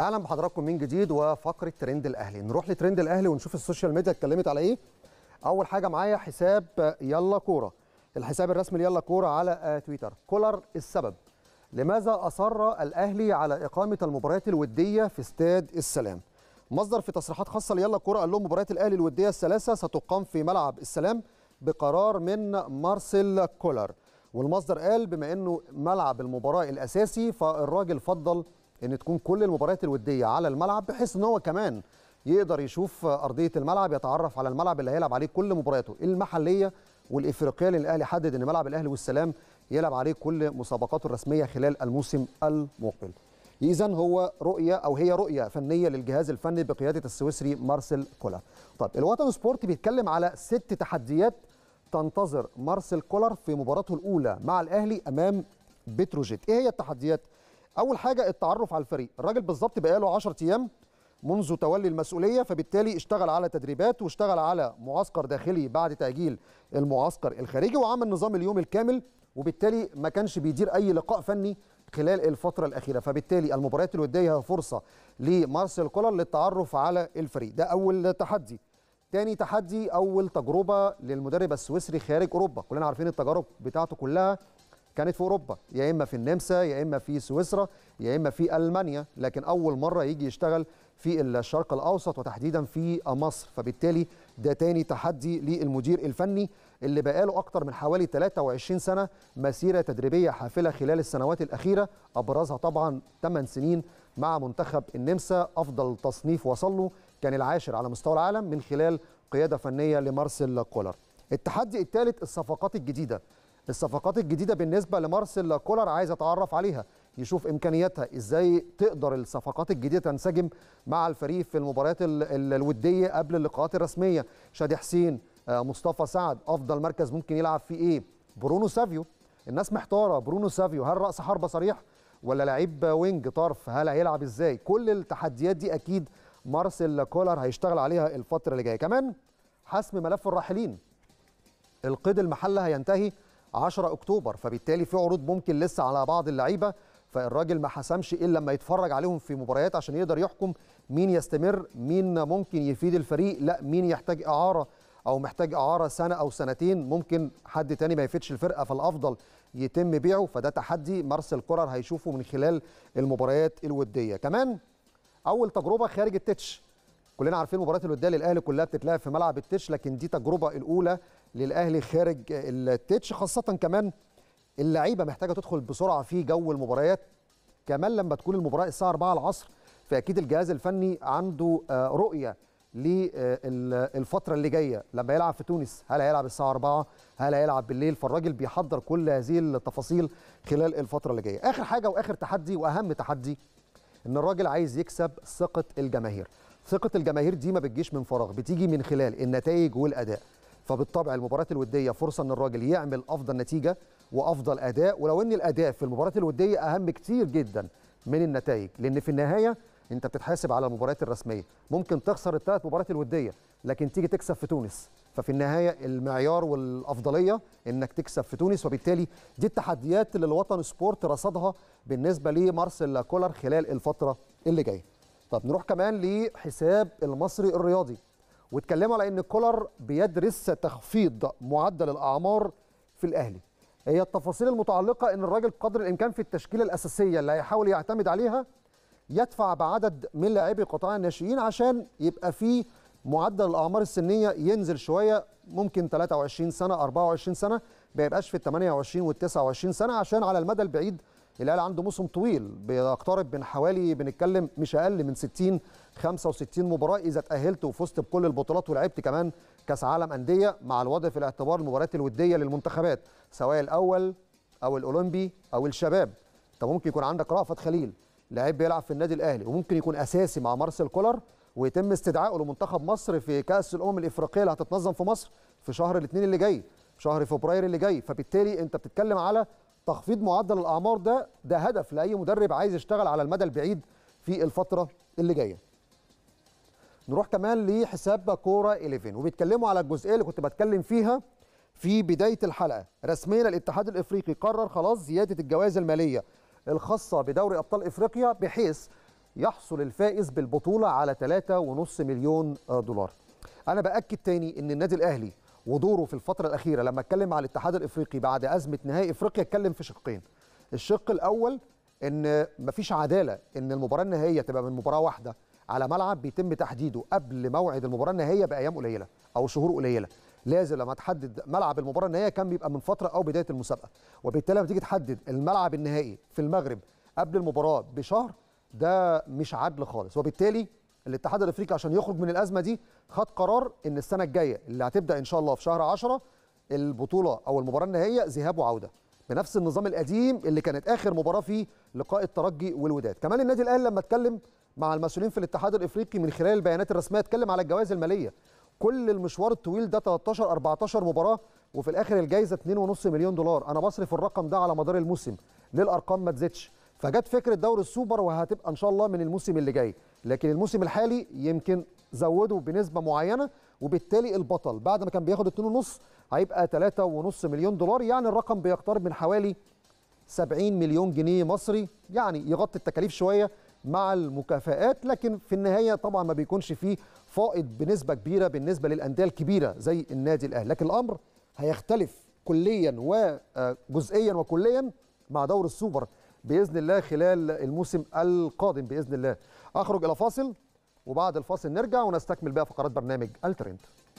اهلا بحضراتكم من جديد وفقره ترند الاهلي نروح لترند الاهلي ونشوف السوشيال ميديا اتكلمت على ايه اول حاجه معايا حساب يلا كوره الحساب الرسمي ليلا كوره على آه، تويتر كولر السبب لماذا اصر الاهلي على اقامه المباريات الوديه في استاد السلام مصدر في تصريحات خاصه ليلا كوره قال لهم مباريات الاهلي الوديه الثلاثه ستقام في ملعب السلام بقرار من مارسيل كولر والمصدر قال بما انه ملعب المباراه الاساسي فالراجل فضل ان تكون كل المباريات الوديه على الملعب بحيث ان هو كمان يقدر يشوف ارضيه الملعب يتعرف على الملعب اللي هيلعب عليه كل مبارياته المحليه والافريقيه للاهلي حدد ان ملعب الاهلي والسلام يلعب عليه كل مسابقاته الرسميه خلال الموسم المقبل. اذا هو رؤيه او هي رؤيه فنيه للجهاز الفني بقياده السويسري مارسيل كولر. طيب الوطن سبورت بيتكلم على ست تحديات تنتظر مارسيل كولر في مباراته الاولى مع الاهلي امام بتروجيت. ايه هي التحديات؟ اول حاجه التعرف على الفريق الراجل بالظبط بقاله 10 ايام منذ تولي المسؤوليه فبالتالي اشتغل على تدريبات واشتغل على معسكر داخلي بعد تاجيل المعسكر الخارجي وعمل نظام اليوم الكامل وبالتالي ما كانش بيدير اي لقاء فني خلال الفتره الاخيره فبالتالي المباريات الوديه هي فرصه لمارسيل كولر للتعرف على الفريق ده اول تحدي تاني تحدي اول تجربه للمدرب السويسري خارج اوروبا كلنا عارفين التجارب بتاعته كلها كانت في اوروبا يا اما في النمسا يا اما في سويسرا يا اما في المانيا لكن اول مره يجي يشتغل في الشرق الاوسط وتحديدا في مصر فبالتالي ده تاني تحدي للمدير الفني اللي بقاله اكتر من حوالي 23 سنه مسيره تدريبيه حافله خلال السنوات الاخيره ابرزها طبعا 8 سنين مع منتخب النمسا افضل تصنيف وصل له كان العاشر على مستوى العالم من خلال قياده فنيه لمارسيل كولر التحدي الثالث الصفقات الجديده الصفقات الجديده بالنسبه لمارسيل كولر عايز اتعرف عليها يشوف امكانياتها ازاي تقدر الصفقات الجديده تنسجم مع الفريق في المباريات الوديه قبل اللقاءات الرسميه شادي حسين آه، مصطفى سعد افضل مركز ممكن يلعب فيه ايه برونو سافيو الناس محتاره برونو سافيو هل راس حربه صريح ولا لعيب وينج طرف هل هيلعب ازاي كل التحديات دي اكيد مارسيل كولر هيشتغل عليها الفتره اللي جايه كمان حسم ملف الراحلين القيد المحله هينتهي 10 اكتوبر فبالتالي في عروض ممكن لسه على بعض اللعيبه فالراجل ما حسمش الا لما يتفرج عليهم في مباريات عشان يقدر يحكم مين يستمر مين ممكن يفيد الفريق لا مين يحتاج اعاره او محتاج اعاره سنه او سنتين ممكن حد تاني ما يفيدش الفرقه فالافضل يتم بيعه فده تحدي مارسيل كولر هيشوفه من خلال المباريات الوديه كمان اول تجربه خارج التتش كلنا عارفين مباراه الوداد للاهلي كلها بتتلعب في ملعب التتش لكن دي تجربه الاولى للاهلي خارج التتش خاصه كمان اللعيبه محتاجه تدخل بسرعه في جو المباريات كمان لما تكون المباراه الساعه 4 العصر فاكيد الجهاز الفني عنده آه، رؤيه للفتره آه، اللي جايه لما يلعب في تونس هل هيلعب الساعه 4 هل هيلعب بالليل فالراجل بيحضر كل هذه التفاصيل خلال الفتره اللي جايه اخر حاجه واخر تحدي واهم تحدي ان الراجل عايز يكسب ثقه الجماهير ثقه الجماهير دي ما بتجيش من فراغ بتيجي من خلال النتائج والاداء فبالطبع المباراه الوديه فرصه ان الراجل يعمل افضل نتيجه وافضل اداء ولو ان الاداء في المباراه الوديه اهم كتير جدا من النتائج لان في النهايه انت بتتحاسب على المباريات الرسميه ممكن تخسر الثلاث مباريات الوديه لكن تيجي تكسب في تونس ففي النهايه المعيار والافضليه انك تكسب في تونس وبالتالي دي التحديات اللي الوطن سبورت رصدها بالنسبه لمارسيل كولر خلال الفتره اللي جايه طب نروح كمان لحساب المصري الرياضي واتكلموا على ان كولر بيدرس تخفيض معدل الاعمار في الاهلي هي التفاصيل المتعلقه ان الراجل قدر الامكان في التشكيله الاساسيه اللي هيحاول يعتمد عليها يدفع بعدد من لاعبي قطاع الناشئين عشان يبقى في معدل الاعمار السنيه ينزل شويه ممكن 23 سنه 24 سنه ما يبقاش في ال 28 وال 29 سنه عشان على المدى البعيد الهلال عنده موسم طويل بيقترب من حوالي بنتكلم مش اقل من 60 65 مباراه اذا تاهلت وفزت بكل البطولات ولعبت كمان كاس عالم انديه مع الوضع في الاعتبار المباريات الوديه للمنتخبات سواء الاول او الاولمبي او الشباب انت ممكن يكون عندك رأفت خليل لعيب بيلعب في النادي الاهلي وممكن يكون اساسي مع مارسيل كولر ويتم استدعائه لمنتخب مصر في كاس الامم الافريقيه اللي هتتنظم في مصر في شهر الاثنين اللي جاي شهر فبراير اللي جاي فبالتالي انت بتتكلم على تخفيض معدل الاعمار ده ده هدف لاي مدرب عايز يشتغل على المدى البعيد في الفتره اللي جايه نروح كمان لحساب كوره 11 وبيتكلموا على الجزئيه اللي كنت بتكلم فيها في بدايه الحلقه رسميا الاتحاد الافريقي قرر خلاص زياده الجوائز الماليه الخاصه بدوري ابطال افريقيا بحيث يحصل الفائز بالبطوله على 3.5 مليون دولار انا باكد تاني ان النادي الاهلي ودوره في الفتره الاخيره لما اتكلم على الاتحاد الافريقي بعد ازمه نهائي افريقيا اتكلم في شقين الشق الاول ان مفيش عداله ان المباراه النهائيه تبقى من مباراه واحده على ملعب بيتم تحديده قبل موعد المباراه النهائيه بايام قليله او شهور قليله لازم لما تحدد ملعب المباراه النهائيه كان بيبقى من فتره او بدايه المسابقه وبالتالي لما تيجي تحدد الملعب النهائي في المغرب قبل المباراه بشهر ده مش عدل خالص وبالتالي الاتحاد الافريقي عشان يخرج من الازمه دي خد قرار ان السنه الجايه اللي هتبدا ان شاء الله في شهر 10 البطوله او المباراه النهائيه ذهاب وعوده بنفس النظام القديم اللي كانت اخر مباراه فيه لقاء الترجي والوداد كمان النادي الاهلي لما اتكلم مع المسؤولين في الاتحاد الافريقي من خلال البيانات الرسميه اتكلم على الجوائز الماليه كل المشوار الطويل ده 13 14 مباراه وفي الاخر الجائزه 2.5 مليون دولار انا بصرف الرقم ده على مدار الموسم ليه الارقام ما تزيدش فجت فكره دوري السوبر وهتبقى ان شاء الله من الموسم اللي جاي لكن الموسم الحالي يمكن زودوا بنسبه معينه وبالتالي البطل بعد ما كان بياخد 2.5 هيبقى 3.5 مليون دولار يعني الرقم بيقترب من حوالي 70 مليون جنيه مصري يعني يغطي التكاليف شويه مع المكافآت لكن في النهايه طبعا ما بيكونش فيه فائض بنسبه كبيره بالنسبه للانديه الكبيره زي النادي الاهلي لكن الامر هيختلف كليا وجزئيا آه، وكليا مع دور السوبر باذن الله خلال الموسم القادم باذن الله اخرج الى فاصل وبعد الفاصل نرجع ونستكمل بقى فقرات برنامج الترند